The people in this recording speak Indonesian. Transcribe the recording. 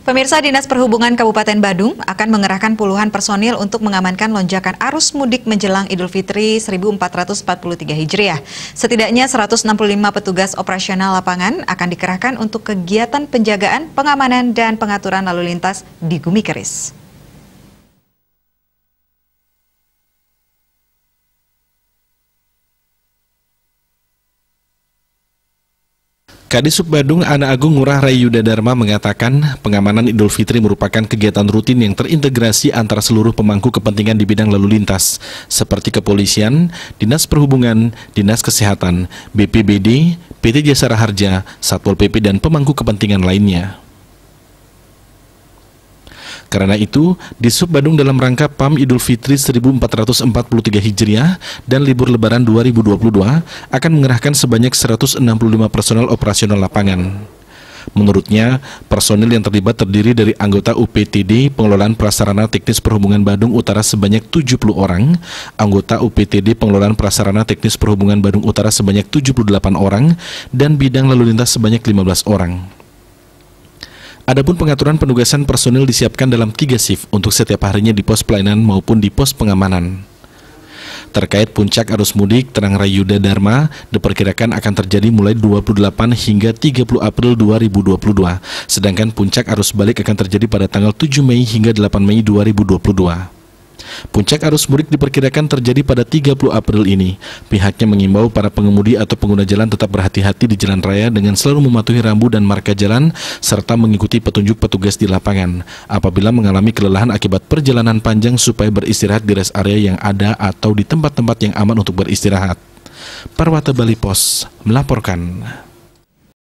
Pemirsa Dinas Perhubungan Kabupaten Badung akan mengerahkan puluhan personil untuk mengamankan lonjakan arus mudik menjelang Idul Fitri 1443 Hijriah. Setidaknya 165 petugas operasional lapangan akan dikerahkan untuk kegiatan penjagaan, pengamanan, dan pengaturan lalu lintas di Gumi Keris. Kadisub Badung Ana Agung Ngurah Yuda Dharma mengatakan pengamanan Idul Fitri merupakan kegiatan rutin yang terintegrasi antara seluruh pemangku kepentingan di bidang lalu lintas seperti kepolisian, dinas perhubungan, dinas kesehatan, BPBD, PT Jasara Harja, Satpol PP dan pemangku kepentingan lainnya. Karena itu, di Sub Bandung dalam rangka PAM Idul Fitri 1443 Hijriah dan libur Lebaran 2022 akan mengerahkan sebanyak 165 personel operasional lapangan. Menurutnya, personil yang terlibat terdiri dari anggota UPTD Pengelolaan Prasarana Teknis Perhubungan Bandung Utara sebanyak 70 orang, anggota UPTD Pengelolaan Prasarana Teknis Perhubungan Bandung Utara sebanyak 78 orang, dan bidang lalu lintas sebanyak 15 orang. Adapun pengaturan penugasan personil disiapkan dalam tiga shift untuk setiap harinya di pos pelayanan maupun di pos pengamanan. Terkait puncak arus mudik Terang Rayuda Dharma diperkirakan akan terjadi mulai 28 hingga 30 April 2022, sedangkan puncak arus balik akan terjadi pada tanggal 7 Mei hingga 8 Mei 2022. Puncak arus mudik diperkirakan terjadi pada 30 April ini. Pihaknya mengimbau para pengemudi atau pengguna jalan tetap berhati-hati di jalan raya dengan selalu mematuhi rambu dan marka jalan serta mengikuti petunjuk petugas di lapangan. Apabila mengalami kelelahan akibat perjalanan panjang supaya beristirahat di rest area yang ada atau di tempat-tempat yang aman untuk beristirahat. Parwata Bali Pos melaporkan.